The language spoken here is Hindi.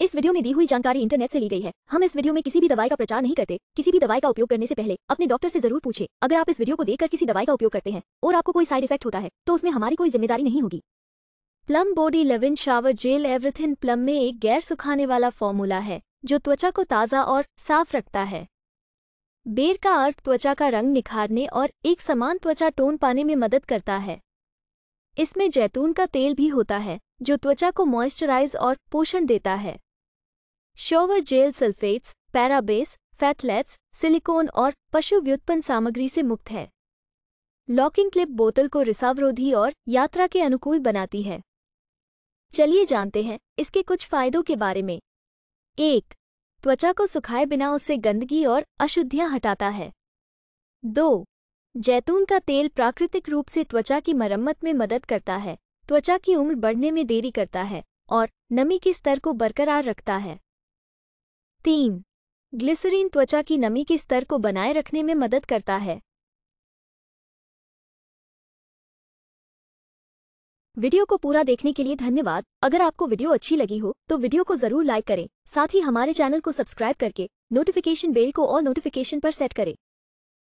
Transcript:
इस वीडियो में दी हुई जानकारी इंटरनेट से ली गई है हम इस वीडियो में किसी भी दवाई का प्रचार नहीं करते किसी भी दवाई का उपयोग करने से पहले अपने डॉक्टर से जरूर पूछे अगर आप इस वीडियो को देखकर किसी दवाई का उपयोग करते हैं और आपको कोई साइड इफेक्ट होता है तो उसमें हमारी कोई जिम्मेदारी नहीं होगी Plum body lovin shower gel everything Plum में एक गैर सुखाने वाला फॉर्मूला है जो त्वचा को ताज़ा और साफ रखता है बेर का अर्थ त्वचा का रंग निखारने और एक समान त्वचा टोन पाने में मदद करता है इसमें जैतून का तेल भी होता है जो त्वचा को मॉइस्चराइज और पोषण देता है shower gel sulphates parabens phthalates silicone और पशु व्युत्पन्न सामग्री से मुक्त है लॉकिंग क्लिप बोतल को रिसावरोधी और यात्रा के अनुकूल बनाती है चलिए जानते हैं इसके कुछ फायदों के बारे में एक त्वचा को सुखाए बिना उससे गंदगी और अशुद्धियां हटाता है दो जैतून का तेल प्राकृतिक रूप से त्वचा की मरम्मत में मदद करता है त्वचा की उम्र बढ़ने में देरी करता है और नमी के स्तर को बरकरार रखता है तीन ग्लिसरीन त्वचा की नमी के स्तर को बनाए रखने में मदद करता है वीडियो को पूरा देखने के लिए धन्यवाद अगर आपको वीडियो अच्छी लगी हो तो वीडियो को जरूर लाइक करें साथ ही हमारे चैनल को सब्सक्राइब करके नोटिफिकेशन बेल को और नोटिफिकेशन पर सेट करें